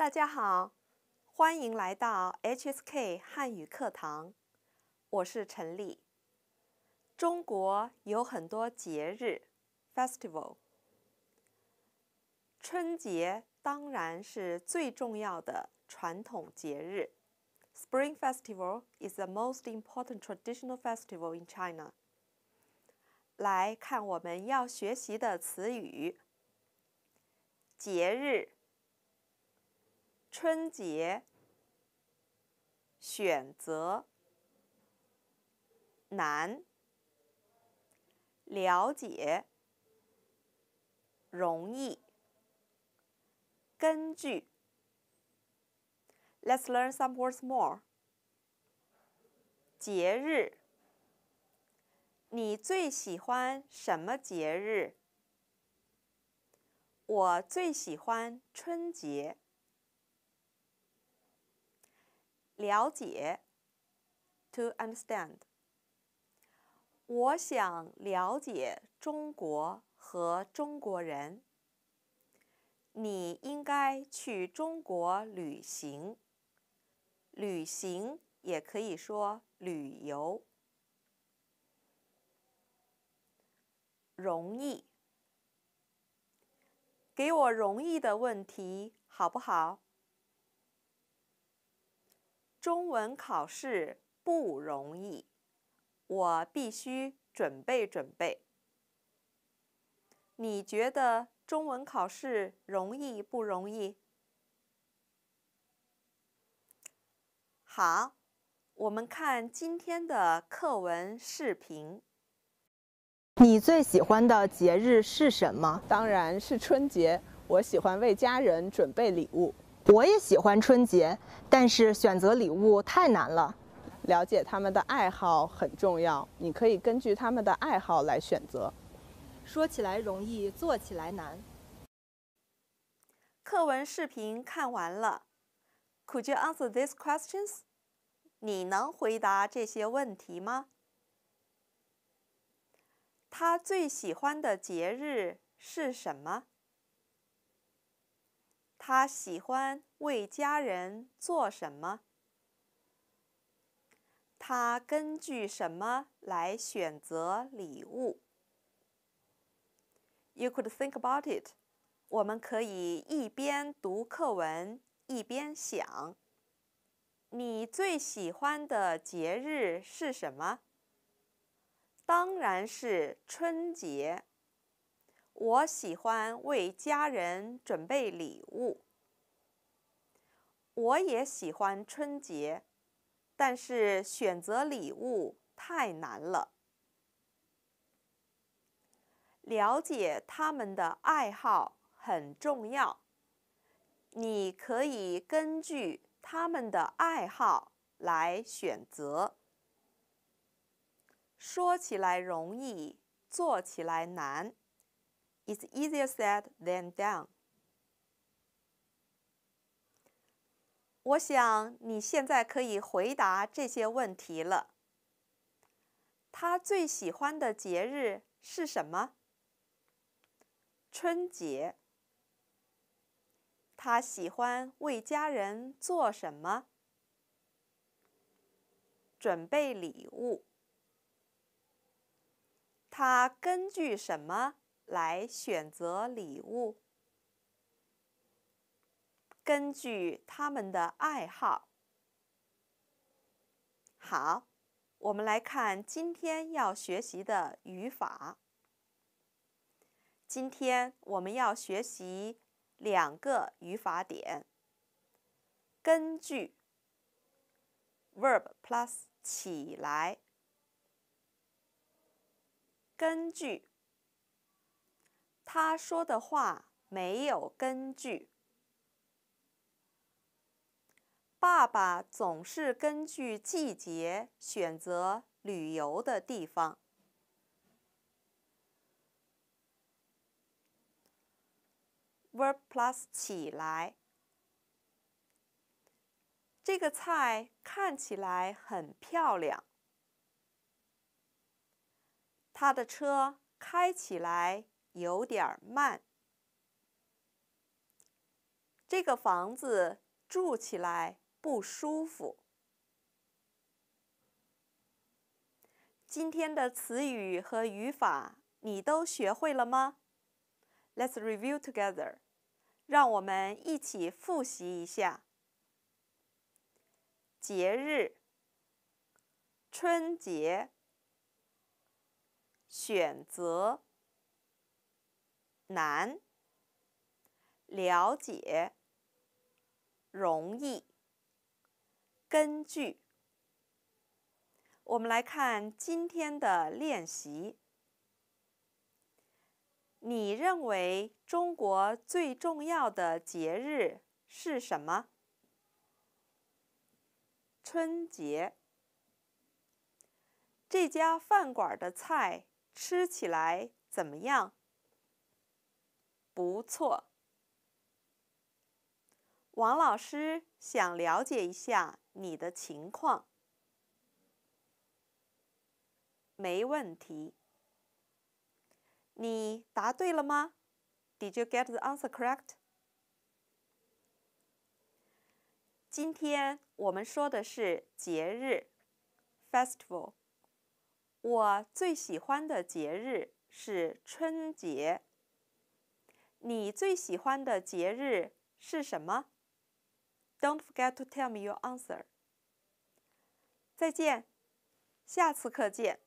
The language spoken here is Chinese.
大家好，欢迎来到 HSK 汉语课堂，我是陈丽。中国有很多节日，festival。春节当然是最重要的传统节日，Spring Festival is the most important traditional festival in China。来看我们要学习的词语，节日。春节选择难，了解容易。根据 Let's learn some words more 节日，你最喜欢什么节日？我最喜欢春节。了解，to understand。我想了解中国和中国人。你应该去中国旅行。旅行也可以说旅游。容易，给我容易的问题，好不好？中文考试不容易，我必须准备准备。你觉得中文考试容易不容易？好，我们看今天的课文视频。你最喜欢的节日是什么？当然是春节，我喜欢为家人准备礼物。我也喜欢春节，但是选择礼物太难了。了解他们的爱好很重要，你可以根据他们的爱好来选择。说起来容易，做起来难。课文视频看完了。Could you answer these questions？你能回答这些问题吗？他最喜欢的节日是什么？他喜欢为家人做什么？他根据什么来选择礼物？You could think about it。我们可以一边读课文一边想。你最喜欢的节日是什么？当然是春节。我喜欢为家人准备礼物。我也喜欢春节，但是选择礼物太难了。了解他们的爱好很重要，你可以根据他们的爱好来选择。说起来容易，做起来难。It's easier said than done。我想你现在可以回答这些问题了。他最喜欢的节日是什么？春节。他喜欢为家人做什么？准备礼物。他根据什么？来选择礼物，根据他们的爱好。好，我们来看今天要学习的语法。今天我们要学习两个语法点。根据 verb plus 起来，根据。他说的话没有根据。爸爸总是根据季节选择旅游的地方。Word Plus 起来，这个菜看起来很漂亮。他的车开起来。有点儿慢。这个房子住起来不舒服。今天的词语和语法你都学会了吗？Let's review together，让我们一起复习一下。节日，春节，选择。难了解，容易。根据我们来看今天的练习，你认为中国最重要的节日是什么？春节。这家饭馆的菜吃起来怎么样？不错，王老师想了解一下你的情况。没问题。你答对了吗？Did you get the answer correct？今天我们说的是节日，festival。我最喜欢的节日是春节。你最喜欢的节日是什么？Don't forget to tell me your answer. 再见，下次课见。